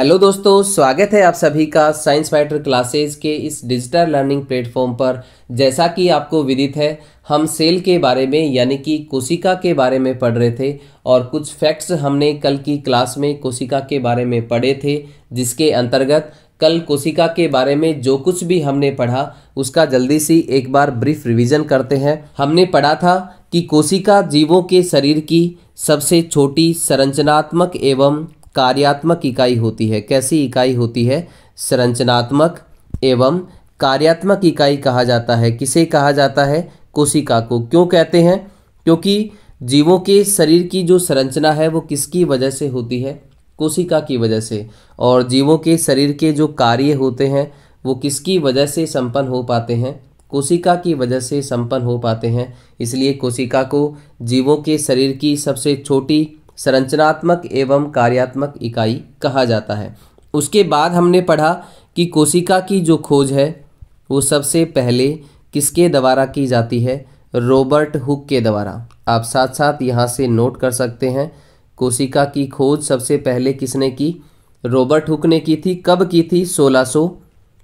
hello दोस्तों स्वागत है आप सभी का साइंस मैटर क्लासेस के इस डिजिटल लर्निंग प्लेटफॉर्म पर जैसा कि आपको विदित है हम सेल के बारे में यानी कि कोशिका के बारे में पढ़ रहे थे और कुछ फैक्ट्स हमने कल की क्लास में कोशिका के बारे में पढ़े थे जिसके अंतर्गत कल कोशिका के बारे में जो कुछ भी हमने पढ़ा उसका जल्दी से एक बार ब्रीफ रिविज़न करते हैं हमने पढ़ा था कि कोशिका जीवों के शरीर की सबसे छोटी संरचनात्मक एवं कार्यात्मक इकाई होती है कैसी इकाई होती है संरचनात्मक एवं कार्यात्मक इकाई कहा जाता है किसे कहा जाता है कोशिका को क्यों कहते हैं क्योंकि जीवों के शरीर की जो संरचना है वो किसकी वजह से होती है कोशिका की वजह से और जीवों के शरीर के जो कार्य होते हैं वो किसकी वजह से संपन्न हो पाते हैं कोशिका की वजह से संपन्न हो पाते हैं इसलिए कोशिका को जीवों के शरीर की सबसे छोटी संरचनात्मक एवं कार्यात्मक इकाई कहा जाता है उसके बाद हमने पढ़ा कि कोशिका की जो खोज है वो सबसे पहले किसके द्वारा की जाती है रॉबर्ट हुक के द्वारा आप साथ साथ यहाँ से नोट कर सकते हैं कोशिका की खोज सबसे पहले किसने की रॉबर्ट हुक ने की थी कब की थी सोलह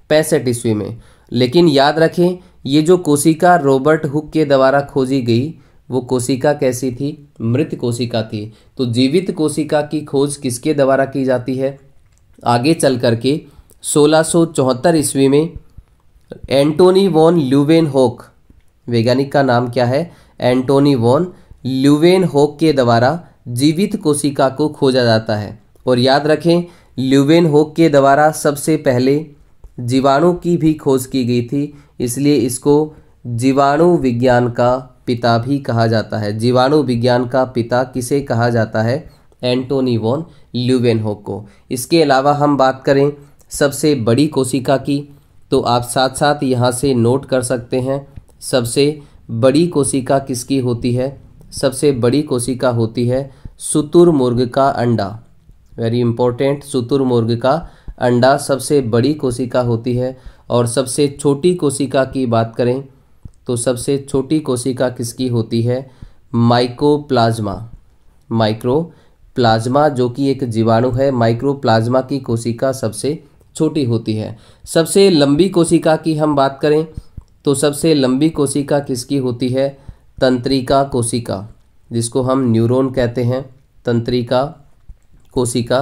पैंसठ ईस्वी में लेकिन याद रखें ये जो कोशिका रॉबर्ट हुक के द्वारा खोजी गई वो कोशिका कैसी थी मृत कोशिका थी तो जीवित कोशिका की खोज किसके द्वारा की जाती है आगे चल करके सोलह ईस्वी में एंटोनी वॉन ल्यूवेन होक वैज्ञानिक का नाम क्या है एंटोनी वॉन ल्यूवेन होक के द्वारा जीवित कोशिका को खोजा जाता है और याद रखें ल्यूवेन होक के द्वारा सबसे पहले जीवाणु की भी खोज की गई थी इसलिए इसको जीवाणु विज्ञान का पिता भी कहा जाता है जीवाणु विज्ञान का पिता किसे कहा जाता है एंटोनी वॉन ल्यूवेनहो को इसके अलावा हम बात करें सबसे बड़ी कोशिका की तो आप साथ साथ यहाँ से नोट कर सकते हैं सबसे बड़ी कोशिका किसकी होती है सबसे बड़ी कोशिका होती है शुतुरमुर्ग का अंडा वेरी इंपॉर्टेंट शुतुरमुर्ग का अंडा सबसे बड़ी कोशिका होती है और सबसे छोटी कोशिका की बात करें तो सबसे छोटी कोशिका किसकी होती है माइकोप्लाज्मा माइक्रो प्लाज्मा जो कि एक जीवाणु है माइक्रोप्लाज्मा की कोशिका सबसे छोटी होती है सबसे लंबी कोशिका की हम बात करें तो सबसे लंबी कोशिका किसकी होती है तंत्रिका कोशिका जिसको हम न्यूरॉन कहते हैं तंत्रिका कोशिका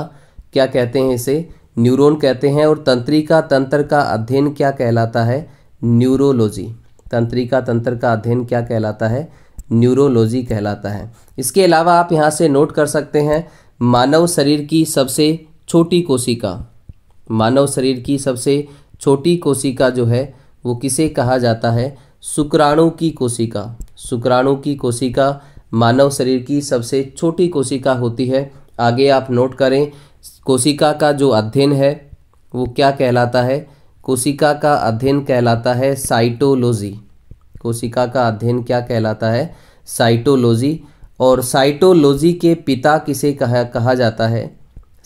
क्या कहते हैं इसे न्यूरॉन कहते हैं और तंत्रिका तंत्र का अध्ययन क्या कहलाता है न्यूरोलॉजी तंत्रिका तंत्र का अध्ययन क्या कहलाता है न्यूरोलॉजी कहलाता है इसके अलावा आप यहाँ से नोट कर सकते हैं मानव शरीर की सबसे छोटी कोशिका मानव शरीर की सबसे छोटी कोशिका जो है वो किसे कहा जाता है शुक्राणु की कोशिका शुक्राणु की कोशिका मानव शरीर की सबसे छोटी कोशिका होती है आगे आप नोट करें कोशिका का जो अध्ययन है वो क्या कहलाता है कोशिका का अध्ययन कहलाता है साइटोलॉजी कोशिका का अध्ययन क्या कहलाता है साइटोलॉजी और साइटोलॉजी के पिता किसे कहा कहा जाता है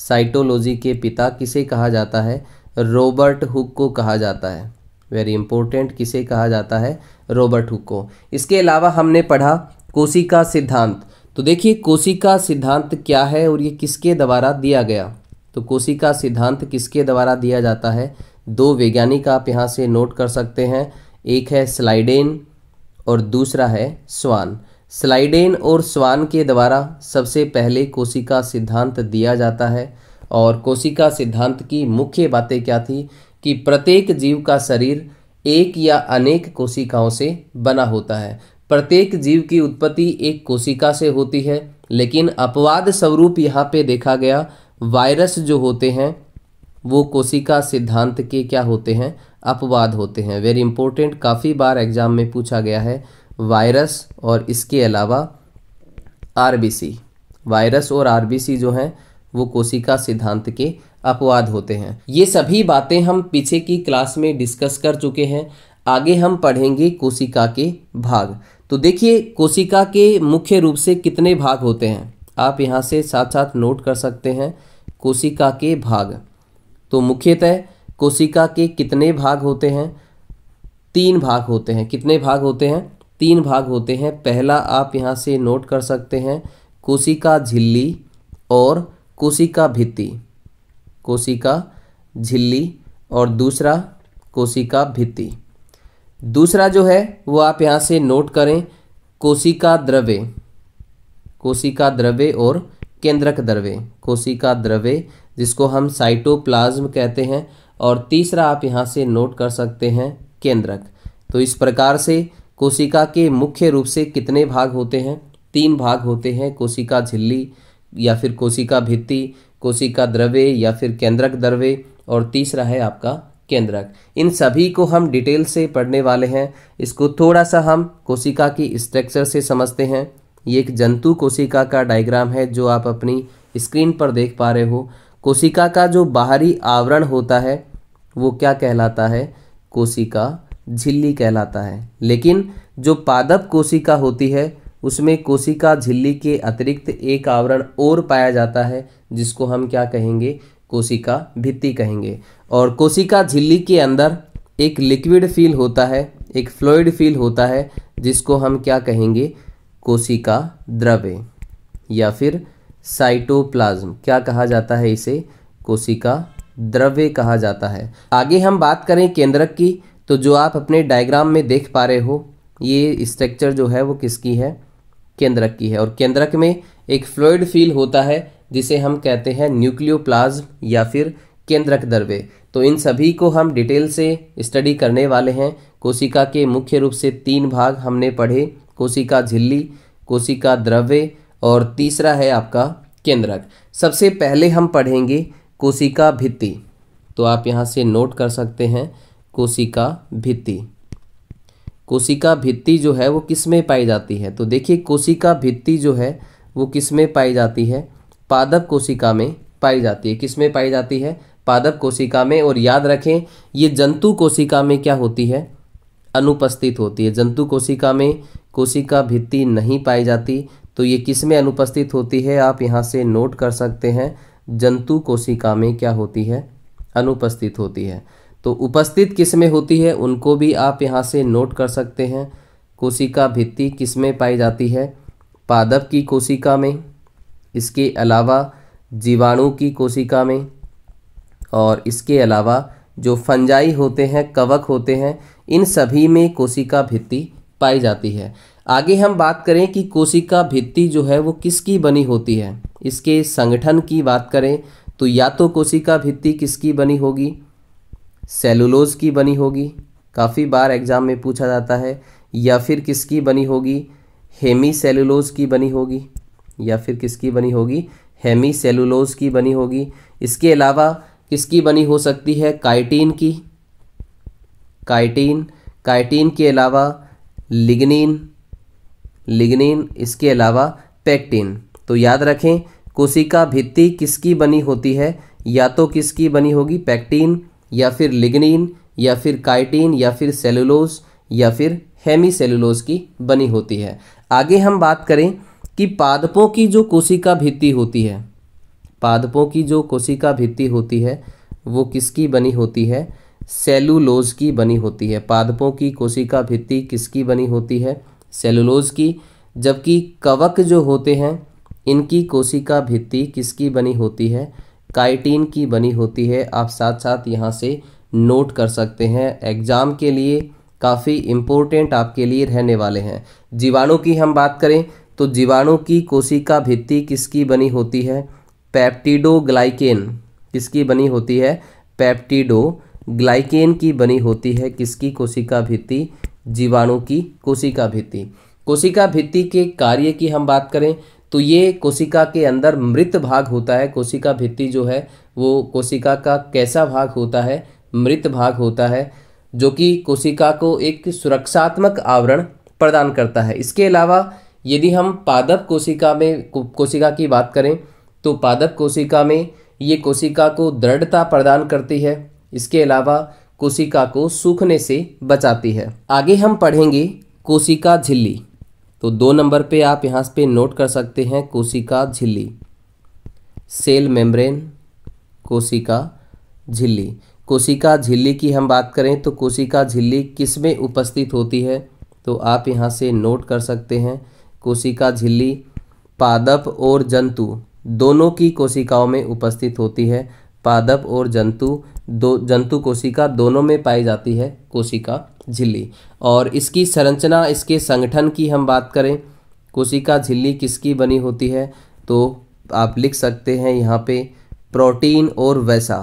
साइटोलॉजी के पिता किसे कहा जाता है रॉबर्ट हुक को कहा जाता है वेरी इंपॉर्टेंट किसे कहा जाता है रॉबर्ट हुक को इसके अलावा हमने पढ़ा कोशिका सिद्धांत तो देखिए कोशिका सिद्धांत क्या है और ये किसके द्वारा दिया गया तो कोशिका सिद्धांत किसके द्वारा दिया जाता है दो वैज्ञानिक आप यहाँ से नोट कर सकते हैं एक है स्लाइडेन और दूसरा है स्वान स्लाइडेन और स्वान के द्वारा सबसे पहले कोशिका सिद्धांत दिया जाता है और कोशिका सिद्धांत की मुख्य बातें क्या थी कि प्रत्येक जीव का शरीर एक या अनेक कोशिकाओं से बना होता है प्रत्येक जीव की उत्पत्ति एक कोशिका से होती है लेकिन अपवाद स्वरूप यहाँ पे देखा गया वायरस जो होते हैं वो कोशिका सिद्धांत के क्या होते हैं अपवाद होते हैं वेरी इंपॉर्टेंट काफ़ी बार एग्ज़ाम में पूछा गया है वायरस और इसके अलावा आरबीसी वायरस और आरबीसी जो हैं वो कोशिका सिद्धांत के अपवाद होते हैं ये सभी बातें हम पीछे की क्लास में डिस्कस कर चुके हैं आगे हम पढ़ेंगे कोशिका के भाग तो देखिए कोशिका के मुख्य रूप से कितने भाग होते हैं आप यहाँ से साथ साथ नोट कर सकते हैं कोशिका के भाग तो मुख्यतः कोशिका के कितने भाग होते हैं तीन भाग होते हैं कितने भाग होते हैं तीन भाग होते हैं पहला आप यहाँ से नोट कर सकते हैं कोशिका झिल्ली और कोशिका भित्ति कोशिका झिल्ली और दूसरा कोशिका भित्ति दूसरा जो है वो आप यहाँ से नोट करें कोशिका द्रव्य कोशिका द्रव्य और केंद्रक द्रव्य कोशिका द्रव्य जिसको हम साइटोप्लाज्म कहते हैं और तीसरा आप यहाँ से नोट कर सकते हैं केंद्रक तो इस प्रकार से कोशिका के मुख्य रूप से कितने भाग होते हैं तीन भाग होते हैं कोशिका झिल्ली या फिर कोशिका भित्ति कोशिका द्रव्य या फिर केंद्रक द्रव्य और तीसरा है आपका केंद्रक इन सभी को हम डिटेल से पढ़ने वाले हैं इसको थोड़ा सा हम कोशिका की स्ट्रक्चर से समझते हैं ये एक जंतु कोशिका का डायग्राम है जो आप अपनी स्क्रीन पर देख पा रहे हो कोशिका का जो बाहरी आवरण होता है वो क्या कहलाता है कोशिका झिल्ली कहलाता है लेकिन जो पादप कोशिका होती है उसमें कोशिका झिल्ली के अतिरिक्त एक आवरण और पाया जाता है जिसको हम क्या कहेंगे कोशिका भित्ति कहेंगे और कोशिका झिल्ली के अंदर एक लिक्विड फील होता है एक फ्लोइड फील होता है जिसको हम क्या कहेंगे कोशिका द्रव्य या फिर साइटोप्लाज्म क्या कहा जाता है इसे कोशिका द्रव्य कहा जाता है आगे हम बात करें केंद्रक की तो जो आप अपने डायग्राम में देख पा रहे हो ये स्ट्रक्चर जो है वो किसकी है केंद्रक की है और केंद्रक में एक फ्लोइड फील होता है जिसे हम कहते हैं न्यूक्लियोप्लाज्म या फिर केंद्रक द्रव्य तो इन सभी को हम डिटेल से स्टडी करने वाले हैं कोशिका के मुख्य रूप से तीन भाग हमने पढ़े कोशिका झिल्ली कोशिका द्रव्य और तीसरा है आपका केंद्रक सबसे पहले हम पढ़ेंगे कोशिका भित्ति तो आप यहाँ से नोट कर सकते हैं कोशिका भित्ति कोशिका भित्ति जो है वो किस में पाई जाती है तो देखिए कोशिका भित्ति जो है वो किस में पाई जाती है पादप कोशिका में पाई जाती है किस में पाई जाती है पादप कोशिका में और याद रखें ये जंतु कोशिका में क्या होती है अनुपस्थित होती है जंतु कोशिका में कोशिका भित्ति नहीं पाई जाती तो ये किस में अनुपस्थित होती है आप यहाँ से नोट कर सकते हैं जंतु कोशिका में क्या होती है अनुपस्थित होती है तो उपस्थित किस में होती है उनको भी आप यहाँ से नोट कर सकते हैं कोशिका भित्ति किस में पाई जाती है पादप की कोशिका में इसके अलावा जीवाणु की कोशिका में और इसके अलावा जो फंजाई होते हैं कवक होते हैं इन सभी में कोशिका भित्ति पाई जाती है आगे हम बात करें कि कोशिका भित्ति जो है वो किसकी बनी होती है इसके संगठन की बात करें तो या तो कोशिका भित्ति किसकी बनी होगी सेलुलोज की बनी होगी काफ़ी बार एग्ज़ाम में पूछा जाता है या फिर किसकी बनी होगी हेमी सेलुलोज की बनी होगी या फिर किसकी बनी होगी हेमी सेलुलोज की बनी होगी इसके अलावा किसकी बनी हो सकती है काइटीन की काइटीन काइटीन के अलावा लिग्निन लिग्निन इसके अलावा पैक्टिन तो याद रखें कोशिका भित्ति किसकी बनी होती है या तो किसकी बनी होगी पैक्टीन या फिर लिग्निन या फिर काइटिन या फिर सेलुलोज या फिर हेमी सेलुलोज की बनी होती है आगे हम बात करें कि पादपों की जो कोशिका भित्ति होती है पादपों की जो कोशिका भित्ति होती है वो किसकी बनी होती है सेलुलोज की बनी होती है पादपों की कोशिका भित्ति किसकी बनी होती है सेलुलोज की जबकि कवक जो होते हैं इनकी कोशिका भित्ति किसकी बनी होती है काइटीन की बनी होती है आप साथ साथ यहाँ से नोट कर सकते हैं एग्ज़ाम के लिए काफ़ी इम्पोर्टेंट आपके लिए रहने वाले हैं जीवाणु की हम बात करें तो जीवाणु की कोशिका भित्ति किसकी बनी होती है ग्लाइकेन किसकी बनी होती है पैप्टिडो ग्लाइकेन की बनी होती है किसकी कोशिका भित्ति जीवाणु की कोशिका भित्ति कोशिका भित्ति के कार्य की हम बात करें तो ये कोशिका के अंदर मृत भाग होता है कोशिका भित्ति जो है वो कोशिका का कैसा भाग होता है मृत भाग होता है जो कि कोशिका को एक सुरक्षात्मक आवरण प्रदान करता है इसके अलावा यदि हम पादप कोशिका में को, कोशिका की बात करें तो पादप कोशिका में ये कोशिका को दृढ़ता प्रदान करती है इसके अलावा कोशिका को सूखने से बचाती है आगे हम पढ़ेंगे कोशिका झिल्ली तो दो नंबर पे आप यहाँ पे नोट कर सकते हैं कोशिका झिल्ली सेल मेम्ब्रेन कोशिका झिल्ली कोशिका झिल्ली की हम बात करें तो कोशिका झिल्ली किस में उपस्थित होती है तो आप यहाँ से नोट कर सकते हैं कोशिका झिल्ली पादप और जंतु दोनों की कोशिकाओं में उपस्थित होती है पादप और जंतु दो जंतु कोशिका दोनों में पाई जाती है कोशिका झिल्ली और इसकी संरचना इसके संगठन की हम बात करें कोशिका झिल्ली किसकी बनी होती है तो आप लिख सकते हैं यहाँ पे प्रोटीन और वैसा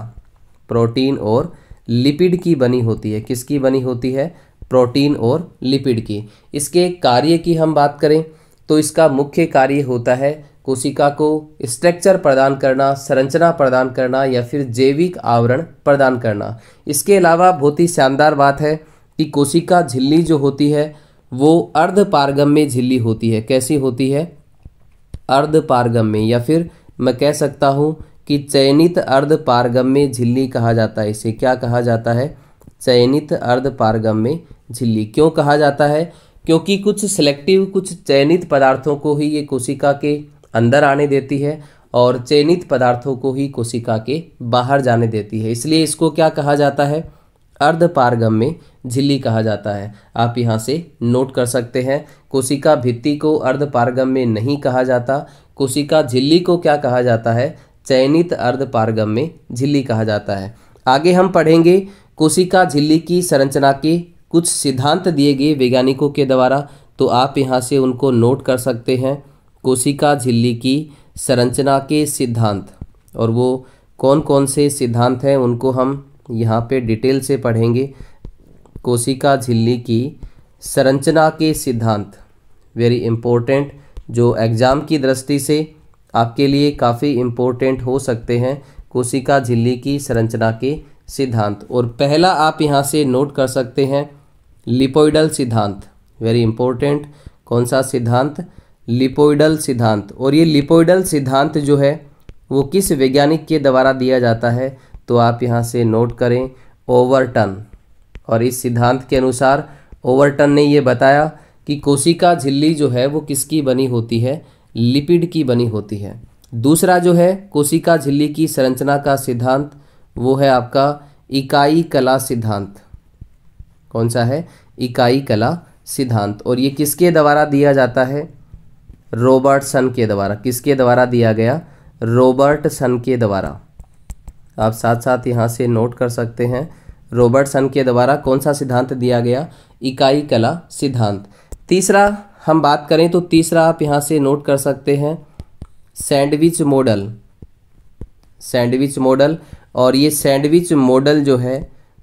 प्रोटीन और लिपिड की बनी होती है किसकी बनी होती है प्रोटीन और लिपिड की इसके कार्य की हम बात करें तो इसका मुख्य कार्य होता है कोशिका को स्ट्रक्चर प्रदान करना संरचना प्रदान करना या फिर जैविक आवरण प्रदान करना इसके अलावा बहुत ही शानदार बात है कि कोशिका झिल्ली जो होती है वो अर्ध पारगम में झिल्ली होती है कैसी होती है अर्ध पारगम में या फिर मैं कह सकता हूँ कि चयनित अर्ध पारगम में झिल्ली कहा जाता है इसे क्या कहा जाता है चयनित अर्ध पारगम में झिल्ली क्यों कहा जाता है क्योंकि कुछ सिलेक्टिव कुछ चयनित पदार्थों को ही ये कोशिका के अंदर आने देती है और चयनित पदार्थों को ही कोशिका के बाहर जाने देती है इसलिए इसको क्या कहा जाता है अर्धपारगम में झिल्ली कहा जाता है आप यहाँ से नोट कर सकते हैं कोशिका भित्ति को अर्धपारगम में नहीं कहा जाता कोशिका झिल्ली को क्या कहा जाता है चयनित अर्धपारगम में झिल्ली कहा जाता है आगे हम पढ़ेंगे कोशिका झिल्ली की संरचना के कुछ सिद्धांत दिए गए वैज्ञानिकों के द्वारा तो आप यहाँ से उनको नोट कर सकते हैं कोशिका झिल्ली की संरचना के सिद्धांत और वो कौन कौन से सिद्धांत हैं उनको हम यहाँ पे डिटेल से पढ़ेंगे कोशिका झिल्ली की संरचना के सिद्धांत वेरी इम्पोर्टेंट जो एग्ज़ाम की दृष्टि से आपके लिए काफ़ी इम्पोर्टेंट हो सकते हैं कोशिका झिल्ली की संरचना के सिद्धांत और पहला आप यहाँ से नोट कर सकते हैं लिपोइडल सिद्धांत वेरी इम्पोर्टेंट कौन सा सिद्धांत लिपोइडल सिद्धांत और ये लिपोइडल सिद्धांत जो है वो किस वैज्ञानिक के द्वारा दिया जाता है तो आप यहाँ से नोट करें ओवरटन और इस सिद्धांत के अनुसार ओवरटन ने ये बताया कि कोशिका झिल्ली जो है वो किसकी बनी होती है लिपिड की बनी होती है दूसरा जो है कोशिका झिल्ली की संरचना का सिद्धांत वो है आपका इकाई कला सिद्धांत कौन सा है इकाई कला सिद्धांत और ये किसके द्वारा दिया जाता है रॉबर्टसन के द्वारा किसके द्वारा दिया गया रॉबर्टसन के द्वारा आप साथ साथ यहाँ से नोट कर सकते हैं रॉबर्टसन के द्वारा कौन सा सिद्धांत दिया गया इकाई कला सिद्धांत तीसरा हम बात करें तो तीसरा आप यहाँ से नोट कर सकते हैं सैंडविच मॉडल सैंडविच मॉडल और ये सैंडविच मॉडल जो है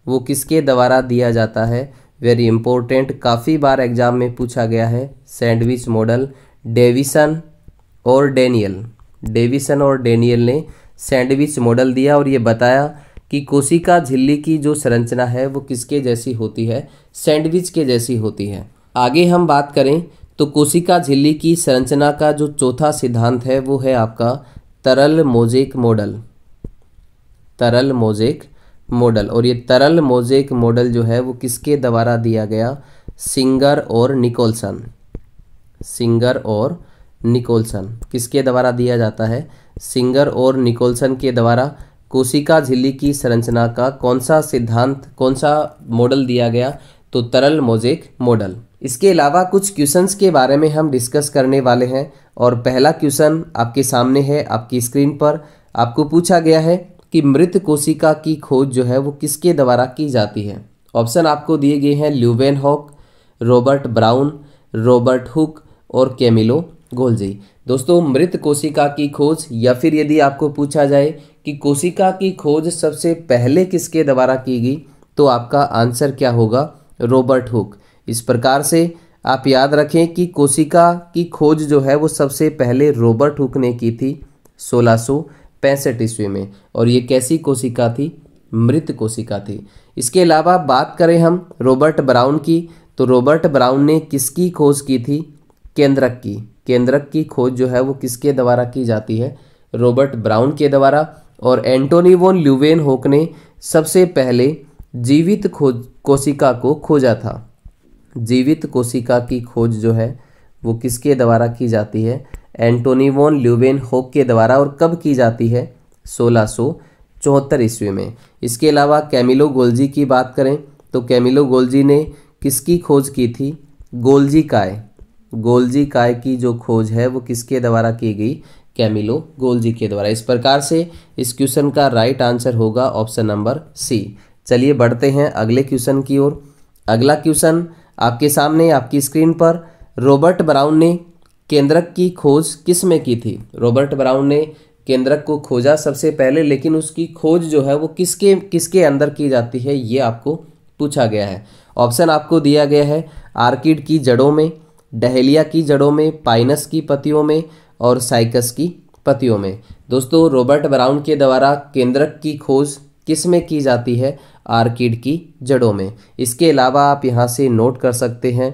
वो किसके द्वारा दिया जाता है वेरी इंपॉर्टेंट काफ़ी बार एग्जाम में पूछा गया है सैंडविच मॉडल डेविसन और डेनियल डेविसन और डेनियल ने सैंडविच मॉडल दिया और ये बताया कि कोशिका झिल्ली की जो संरचना है वो किसके जैसी होती है सैंडविच के जैसी होती है आगे हम बात करें तो कोशिका झिल्ली की संरचना का जो चौथा सिद्धांत है वो है आपका तरल मोजेक मॉडल तरल मोजेक मॉडल और ये तरल मोजेक मॉडल जो है वो किसके द्वारा दिया गया सिंगर और निकोलसन सिंगर और निकोलसन किसके द्वारा दिया जाता है सिंगर और निकोलसन के द्वारा कोशिका झिल्ली की संरचना का कौन सा सिद्धांत कौन सा मॉडल दिया गया तो तरल मोजेक मॉडल इसके अलावा कुछ क्वेश्चंस के बारे में हम डिस्कस करने वाले हैं और पहला क्वेश्चन आपके सामने है आपकी स्क्रीन पर आपको पूछा गया है कि मृत कोशिका की खोज जो है वो किसके द्वारा की जाती है ऑप्शन आपको दिए गए हैं Leeuwenhoek Robert Brown Robert Hooke और कैमिलो गोल्जी दोस्तों मृत कोशिका की खोज या फिर यदि आपको पूछा जाए कि कोशिका की खोज सबसे पहले किसके द्वारा की गई तो आपका आंसर क्या होगा रॉबर्ट हुक इस प्रकार से आप याद रखें कि कोशिका की खोज जो है वो सबसे पहले रॉबर्ट हुक ने की थी सोलह ईस्वी में और ये कैसी कोशिका थी मृत कोशिका थी इसके अलावा बात करें हम रॉबर्ट ब्राउन की तो रॉबर्ट ब्राउन ने किसकी खोज की थी केंद्रक की केंद्रक की खोज जो है वो किसके द्वारा की जाती है रॉबर्ट ब्राउन के द्वारा और एंटोनी वोन ल्यूवेन होक ने सबसे पहले जीवित खोज कोशिका को खोजा था जीवित कोशिका की खोज जो है वो किसके द्वारा की जाती है एंटोनी वोन ल्यूवेन होक के द्वारा और कब की जाती है सोलह सौ चौहत्तर ईस्वी में इसके अलावा कैमिलो गोल्जी की बात करें तो कैमिलो गोल्जी ने किसकी खोज की थी गोल्जी काय गोल्जी काय की जो खोज है वो किसके द्वारा की गई कैमिलो गोल्जी के द्वारा इस प्रकार से इस क्वेश्चन का राइट आंसर होगा ऑप्शन नंबर सी चलिए बढ़ते हैं अगले क्वेश्चन की ओर अगला क्वेश्चन आपके सामने आपकी स्क्रीन पर रॉबर्ट ब्राउन ने केंद्रक की खोज किस में की थी रॉबर्ट ब्राउन ने केंद्रक को खोजा सबसे पहले लेकिन उसकी खोज जो है वो किसके किसके अंदर की जाती है ये आपको पूछा गया है ऑप्शन आपको दिया गया है आर्किड की जड़ों में डहेलिया की जड़ों में पाइनस की पतियों में और साइकस की पतियों में दोस्तों रॉबर्ट ब्राउन के द्वारा केंद्रक की खोज किस में की जाती है आर्किड की जड़ों में इसके अलावा आप यहाँ से नोट कर सकते हैं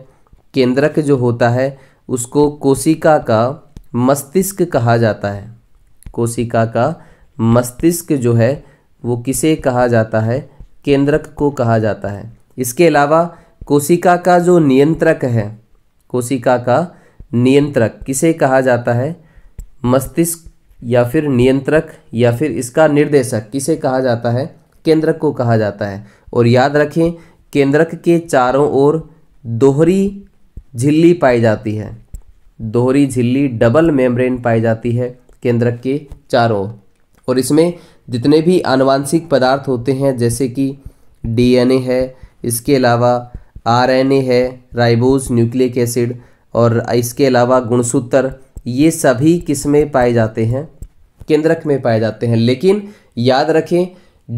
केंद्रक जो होता है उसको कोशिका का मस्तिष्क कहा जाता है कोशिका का मस्तिष्क जो है वो किसे कहा जाता है केंद्रक को कहा जाता है इसके अलावा कोशिका का जो नियंत्रक है कोशिका का नियंत्रक किसे कहा जाता है मस्तिष्क या फिर नियंत्रक या फिर इसका निर्देशक किसे कहा जाता है केंद्रक को कहा जाता है और याद रखें केंद्रक के चारों ओर दोहरी झिल्ली पाई जाती है दोहरी झिल्ली डबल मेम्ब्रेन पाई जाती है केंद्रक के चारों और इसमें जितने भी आनुवांशिक पदार्थ होते हैं जैसे कि डीएनए है इसके अलावा आरएनए है राइबोस न्यूक्लिक एसिड और इसके अलावा गुणसूत्र ये सभी किस में पाए जाते हैं केंद्रक में पाए जाते हैं लेकिन याद रखें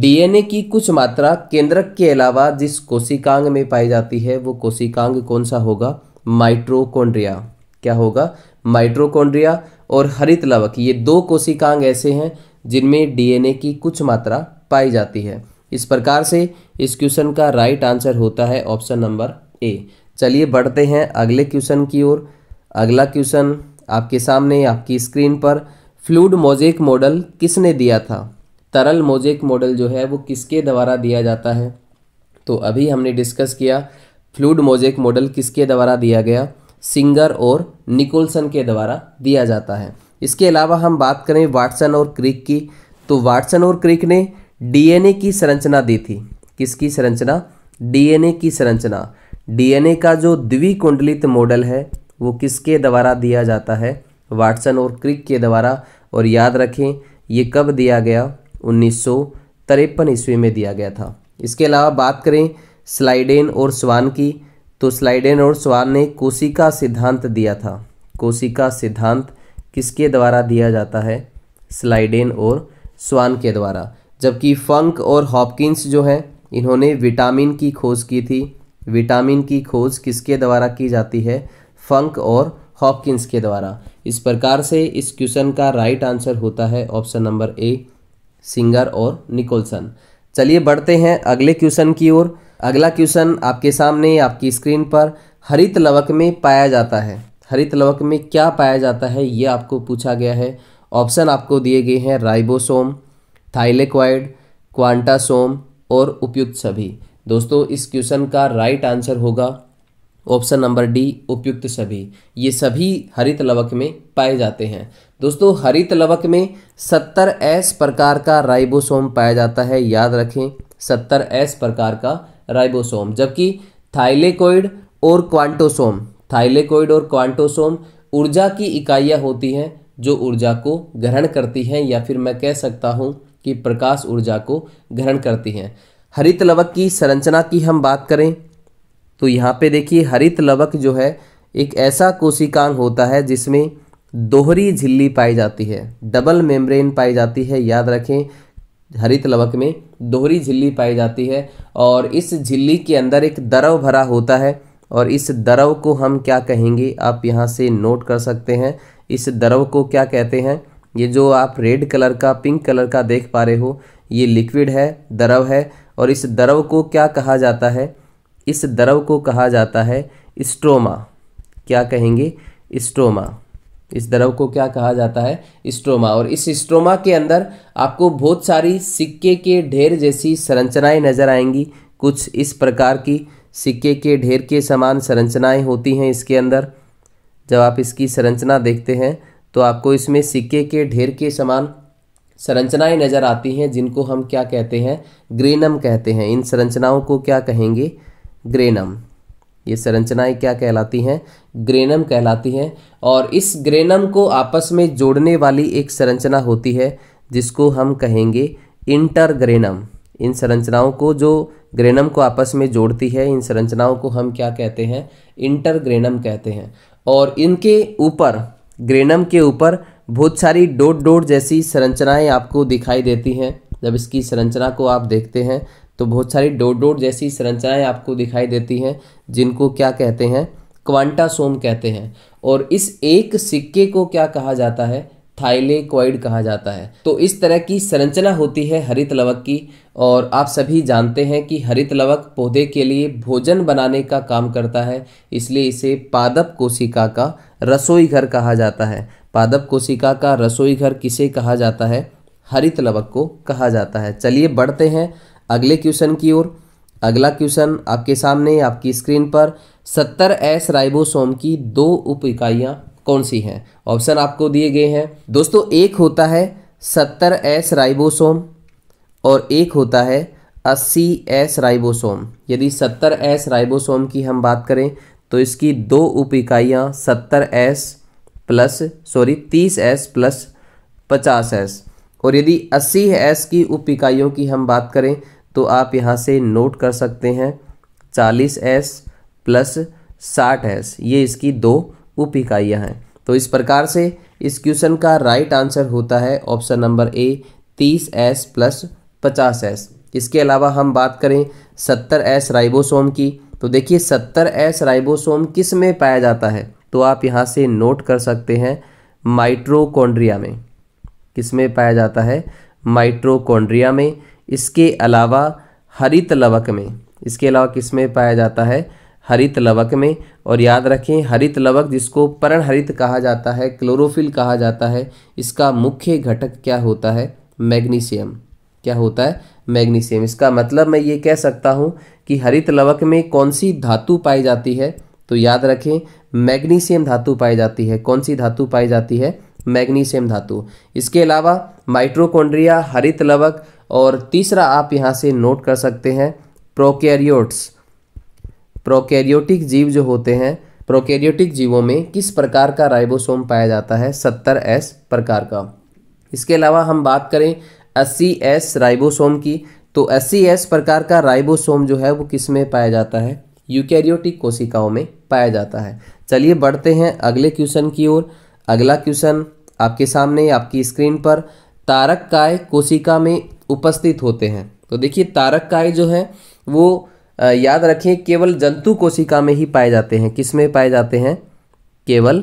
डीएनए की कुछ मात्रा केंद्रक के अलावा जिस कोशिकांग में पाई जाती है वो कोशिकांग कौन सा होगा माइट्रोकोन्ड्रिया क्या होगा माइट्रोकोन्ड्रिया और हरित लवक ये दो कोशिकांग ऐसे हैं जिनमें डीएनए की कुछ मात्रा पाई जाती है इस प्रकार से इस क्वेश्चन का राइट आंसर होता है ऑप्शन नंबर ए चलिए बढ़ते हैं अगले क्वेश्चन की ओर अगला क्वेश्चन आपके सामने आपकी स्क्रीन पर फ्लूड मोजेक मॉडल किसने दिया था तरल मोजेक मॉडल जो है वो किसके द्वारा दिया जाता है तो अभी हमने डिस्कस किया फ्लूड मोजेक मॉडल किसके द्वारा दिया गया सिंगर और निकोलसन के द्वारा दिया जाता है इसके अलावा हम बात करें वाटसन और क्रिक की तो वाटसन और क्रिक ने डीएनए की संरचना दी थी किसकी संरचना डीएनए की संरचना डीएनए का जो द्विकुंडलित मॉडल है वो किसके द्वारा दिया जाता है वाटसन और क्रिक के द्वारा और याद रखें ये कब दिया गया उन्नीस सौ ईस्वी में दिया गया था इसके अलावा बात करें स्लाइडेन और स्वान की तो स्लाइडेन और स्वान ने कोशिका सिद्धांत दिया था कोशिका सिद्धांत किसके द्वारा दिया जाता है स्लाइडेन और स्वान के द्वारा जबकि फंक और हॉपकिंस जो हैं इन्होंने विटामिन की खोज की थी विटामिन की खोज किसके द्वारा की जाती है फंक और हॉपकिंस के द्वारा इस प्रकार से इस क्वेश्चन का राइट आंसर होता है ऑप्शन नंबर ए सिंगर और निकोलसन चलिए बढ़ते हैं अगले क्वेश्चन की ओर अगला क्वेश्चन आपके सामने आपकी स्क्रीन पर हरित लवक में पाया जाता है हरित लवक में क्या पाया जाता है ये आपको पूछा गया है ऑप्शन आपको दिए गए हैं राइबोसोम थाइलेक्वाइड क्वांटासोम और उपयुक्त सभी दोस्तों इस क्वेश्चन का राइट आंसर होगा ऑप्शन नंबर डी उपयुक्त सभी ये सभी हरित लवक में पाए जाते हैं दोस्तों हरित लवक में सत्तर एस प्रकार का राइबोसोम पाया जाता है याद रखें सत्तर एस प्रकार का राइबोसोम जबकि थाइलेकोइड और क्वांटोसोम थाइलेकोइड और क्वांटोसोम ऊर्जा की इकाइयाँ होती हैं जो ऊर्जा को ग्रहण करती हैं या फिर मैं कह सकता हूँ की प्रकाश ऊर्जा को ग्रहण करती हैं हरित लवक की संरचना की हम बात करें तो यहाँ पे देखिए हरित लवक जो है एक ऐसा कोशिकांग होता है जिसमें दोहरी झिल्ली पाई जाती है डबल मेम्ब्रेन पाई जाती है याद रखें हरित लवक में दोहरी झिल्ली पाई जाती है और इस झिल्ली के अंदर एक दरव भरा होता है और इस दरव को हम क्या कहेंगे आप यहाँ से नोट कर सकते हैं इस दरव को क्या कहते हैं ये जो आप रेड कलर का पिंक कलर का देख पा रहे हो ये लिक्विड है द्रव है और इस द्रव को क्या कहा जाता है इस द्रव को कहा जाता है स्ट्रोमा क्या कहेंगे स्ट्रोमा इस द्रव को क्या कहा जाता है स्ट्रोमा और इस स्ट्रोमा के अंदर आपको बहुत सारी सिक्के के ढेर जैसी संरचनाएं नज़र आएंगी कुछ इस प्रकार की सिक्के के ढेर के समान संरचनाएं होती हैं इसके अंदर जब आप इसकी संरचना देखते हैं तो आपको इसमें सिक्के के ढेर के समान संरचनाएं नज़र आती हैं जिनको हम क्या कहते हैं ग्रेनम कहते हैं इन संरचनाओं को क्या कहेंगे ग्रेनम ये संरचनाएं क्या कहलाती हैं ग्रेनम कहलाती हैं और इस ग्रेनम को आपस में जोड़ने वाली एक संरचना होती है जिसको हम कहेंगे इंटरग्रेनम इन संरचनाओं को जो ग्रेनम को आपस में जोड़ती है इन संरचनाओं को हम क्या कहते हैं इंटरग्रेनम कहते हैं और इनके ऊपर ग्रेनम के ऊपर बहुत सारी डोट डोट जैसी संरचनाएं आपको दिखाई देती हैं जब इसकी संरचना को आप देखते हैं तो बहुत सारी डोट डोट जैसी संरचनाएं आपको दिखाई देती हैं जिनको क्या कहते हैं क्वांटासोम कहते हैं और इस एक सिक्के को क्या कहा जाता है थाइलेक्वाइड कहा जाता है तो इस तरह की संरचना होती है हरित लवक की और आप सभी जानते हैं कि हरित लवक पौधे के लिए भोजन बनाने का काम करता है इसलिए इसे पादप कोशिका का रसोई घर कहा जाता है पादप कोशिका का रसोई घर किसे कहा जाता है हरित लवक को कहा जाता है चलिए बढ़ते हैं अगले क्वेश्चन की ओर अगला क्वेश्चन आपके सामने आपकी स्क्रीन पर सत्तर एस राइबोसोम की दो उप इकाइयाँ कौन सी हैं ऑप्शन आपको दिए गए हैं दोस्तों एक होता है सत्तर एस राइबोसोम और एक होता है अस्सी एस राइबोसोम यदि सत्तर एस राइबोसोम की हम बात करें तो इसकी दो उप इकाइयाँ सत्तर एस प्लस सॉरी तीस एस प्लस पचास एस और यदि अस्सी एस की उप इकाइयों की हम बात करें तो आप यहाँ से नोट कर सकते हैं चालीस एस प्लस साठ एस ये इसकी दो उप इकाइयाँ हैं तो इस प्रकार से इस क्वेश्चन का राइट आंसर होता है ऑप्शन नंबर ए तीस एस प्लस पचास एस इसके अलावा हम बात करें सत्तर एस राइबोसोम की तो देखिए सत्तर एस राइबोसोम किस में पाया जाता है तो आप यहाँ से नोट कर सकते हैं माइट्रोकोंड्रिया में किस में पाया जाता है माइट्रोकोंड्रिया में इसके अलावा हरित लवक में इसके अलावा किस में पाया जाता है हरित लवक में और याद रखें हरित लवक जिसको हरित कहा जाता है क्लोरोफिल कहा जाता है इसका मुख्य घटक क्या होता है मैग्नीशियम क्या होता है मैग्नीशियम इसका मतलब मैं ये कह सकता हूँ कि हरित लवक में कौन सी धातु पाई जाती है तो याद रखें मैग्नीशियम धातु पाई जाती है कौन सी धातु पाई जाती है मैग्नीशियम धातु इसके अलावा माइट्रोकोन्ड्रिया हरित लवक और तीसरा आप यहाँ से नोट कर सकते हैं प्रोकैरियोट्स प्रोकैरियोटिक जीव जो होते हैं प्रोकैरियोटिक जीवों में किस प्रकार का राइबोसोम पाया जाता है सत्तर एस प्रकार का इसके अलावा हम बात करें अस्सी एस राइबोसोम की तो अस्सी एस प्रकार का राइबोसोम जो है वो किस में पाया जाता है यूकैरियोटिक कोशिकाओं में पाया जाता है चलिए बढ़ते हैं अगले क्वेश्चन की ओर अगला क्वेश्चन आपके सामने आपकी स्क्रीन पर तारक काय कोशिका में उपस्थित होते हैं तो देखिए तारक काय जो है वो याद रखें केवल जंतु कोशिका में ही पाए जाते हैं किस में पाए जाते हैं केवल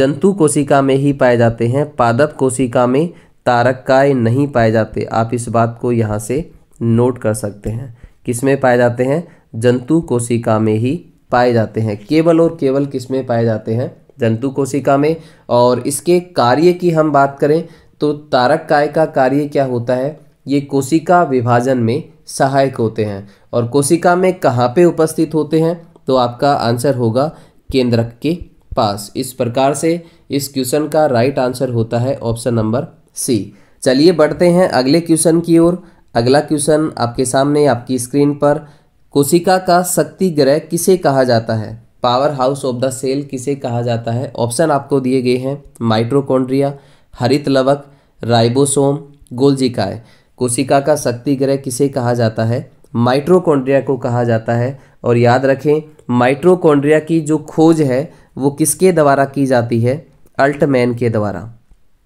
जंतु कोशिका में ही पाए जाते हैं पादप कोशिका में तारक काय नहीं पाए जाते आप इस बात को यहाँ से नोट कर सकते हैं किस में पाए जाते हैं जंतु कोशिका में ही पाए जाते हैं केवल और केवल किस में पाए जाते हैं जंतु कोशिका में और इसके कार्य की हम बात करें तो तारक काय का कार्य क्या होता है ये कोशिका विभाजन में सहायक होते हैं और कोशिका में कहाँ पे उपस्थित होते हैं तो आपका आंसर होगा केंद्रक के पास इस प्रकार से इस क्वेश्चन का राइट आंसर होता है ऑप्शन नंबर सी चलिए बढ़ते हैं अगले क्वेश्चन की ओर अगला क्वेश्चन आपके सामने आपकी स्क्रीन पर कोशिका का शक्ति ग्रह किसे कहा जाता है powerhouse of the cell किसे कहा जाता है ऑप्शन आपको दिए गए हैं माइट्रोकोन्ड्रिया हरित लवक राइबोसोम गोलजिकाय कोशिका का शक्ति ग्रह किसे कहा जाता है माइट्रोकोंड्रिया को कहा जाता है और याद रखें माइट्रोकोंड्रिया की जो खोज है वो किसके द्वारा की जाती है अल्टमैन के द्वारा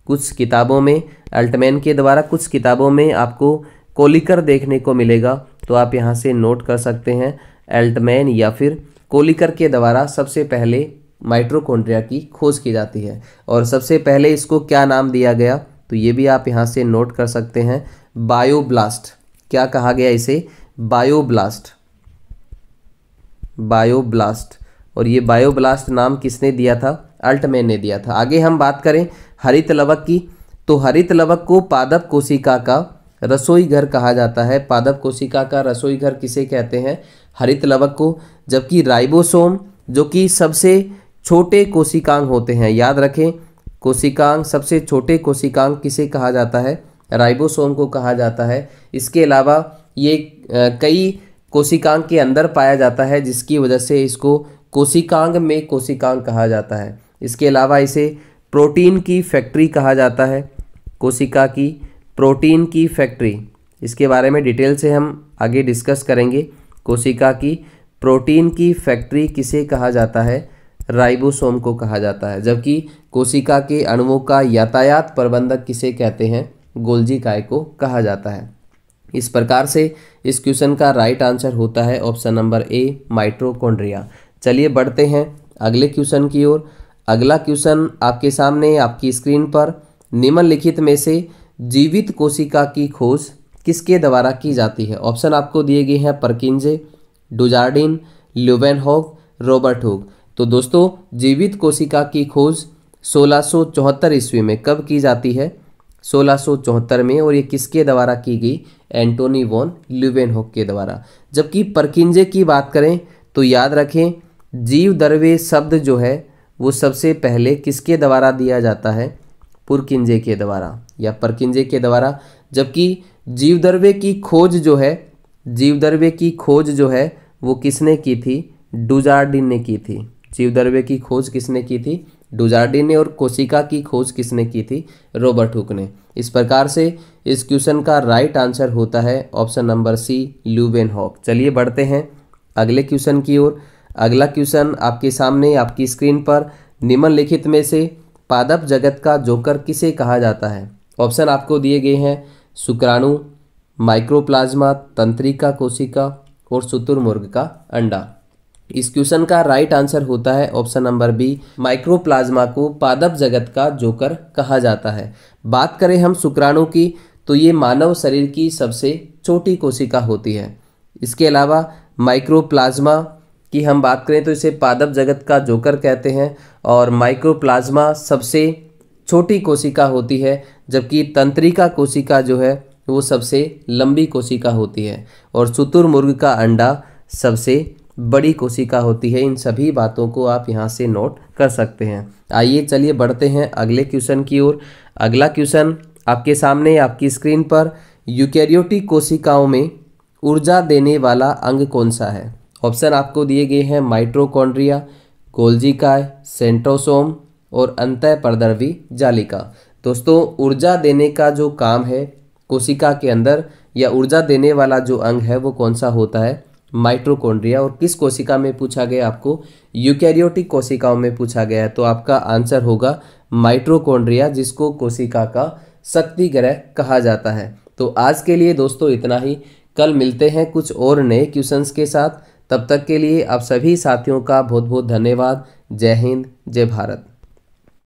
कुछ किताबों में अल्टमैन के द्वारा कुछ किताबों में आपको कोलिकर देखने को मिलेगा तो आप यहाँ से नोट कर सकते हैं अल्टमैन या फिर कोलिकर के द्वारा सबसे पहले माइट्रोकोंड्रिया की खोज की जाती है और सबसे पहले इसको क्या नाम दिया गया तो ये भी आप यहाँ से नोट कर सकते हैं बायोब्लास्ट क्या कहा गया इसे बायोब्लास्ट बायोब्लास्ट और ये बायोब्लास्ट नाम किसने दिया था अल्टमैन ने दिया था आगे हम बात करें हरित लवक की तो हरित लवक को पादप कोशिका का रसोई घर कहा जाता है पादप कोशिका का रसोई घर किसे कहते हैं हरित लवक को जबकि राइबोसोम जो कि सबसे छोटे कोशिकांग होते हैं याद रखें कोशिकांग सबसे छोटे कोशिकांग किसे कहा जाता है राइबोसोम को कहा जाता है इसके अलावा ये कई कोशिकांग के अंदर पाया जाता है जिसकी वजह से इसको कोशिकांग में कोशिकांग कहा जाता है इसके अलावा इसे प्रोटीन की फैक्ट्री कहा जाता है कोशिका की प्रोटीन की फैक्ट्री इसके बारे में डिटेल से हम आगे डिस्कस करेंगे कोशिका की प्रोटीन की फैक्ट्री किसे कहा जाता है राइबोसोम को कहा जाता है जबकि कोशिका के अणुओं का यातायात प्रबंधक किसे कहते हैं गोल्जी काय को कहा जाता है इस प्रकार से इस क्वेश्चन का राइट आंसर होता है ऑप्शन नंबर ए माइट्रोकॉन्ड्रिया चलिए बढ़ते हैं अगले क्वेश्चन की ओर अगला क्वेश्चन आपके सामने आपकी स्क्रीन पर निम्नलिखित में से जीवित कोशिका की खोज किसके द्वारा की जाती है ऑप्शन आपको दिए गए हैं परकिंजे डुजार्डिन ल्यूवेनहॉग रॉबर्ट होग तो दोस्तों जीवित कोशिका की खोज सोलह ईस्वी में कब की जाती है सोलह में और ये किसके द्वारा की गई एंटोनी वॉन ल्यूवेनहॉक के द्वारा जबकि परकिंजे की बात करें तो याद रखें जीव दरवे शब्द जो है वो सबसे पहले किसके द्वारा दिया जाता है पुरकिंजे के द्वारा या परकिंजे के द्वारा जबकि जीव दरवे की खोज जो है जीव दरवे की खोज जो है वो किसने की थी डुजार्डिन ने की थी जीव दरवे की खोज किसने की थी डुजार्डी ने और कोशिका की खोज किसने की थी रॉबर्ट हुक ने इस प्रकार से इस क्वेश्चन का राइट आंसर होता है option number C Leeuwenhoek चलिए बढ़ते हैं अगले क्वेश्चन की ओर अगला क्वेश्चन आपके सामने आपकी स्क्रीन पर निम्नलिखित में से पादप जगत का जोकर किसे कहा जाता है ऑप्शन आपको दिए गए हैं शुक्राणु माइक्रोप्लाज्मा तंत्रिका कोशिका और शुतुरमुर्ग का अंडा इस क्वेश्चन का राइट आंसर होता है ऑप्शन नंबर बी माइक्रोप्लाज्मा को पादप जगत का जोकर कहा जाता है बात करें हम शुक्राणु की तो ये मानव शरीर की सबसे छोटी कोशिका होती है इसके अलावा माइक्रोप्लाज्मा की हम बात करें तो इसे पादप जगत का जोकर कहते हैं और माइक्रोप्लाज्मा सबसे छोटी कोशिका होती है जबकि तंत्रिका कोशिका जो है वो सबसे लंबी कोशिका होती है और चतुर्मुर्ग का अंडा सबसे बड़ी कोशिका होती है इन सभी बातों को आप यहाँ से नोट कर सकते हैं आइए चलिए बढ़ते हैं अगले क्वेश्चन की ओर अगला क्वेश्चन आपके सामने आपकी स्क्रीन पर यूकैरियोटिक कोशिकाओं में ऊर्जा देने वाला अंग कौन सा है ऑप्शन आपको दिए गए हैं माइट्रोकॉन्ड्रिया गोल्जिकाय सेंट्रोसोम और अंत परदर्वी जालिका दोस्तों ऊर्जा देने का जो काम है कोशिका के अंदर या ऊर्जा देने वाला जो अंग है वो कौन सा होता है माइट्रोकोन्ड्रिया और किस कोशिका में पूछा गया आपको यूकैरियोटिक कोशिकाओं में पूछा गया है तो आपका आंसर होगा माइट्रोकोन्ड्रिया जिसको कोशिका का शक्ति ग्रह कहा जाता है तो आज के लिए दोस्तों इतना ही कल मिलते हैं कुछ और नए क्वेश्चंस के साथ तब तक के लिए आप सभी साथियों का बहुत बहुत धन्यवाद जय हिंद जय भारत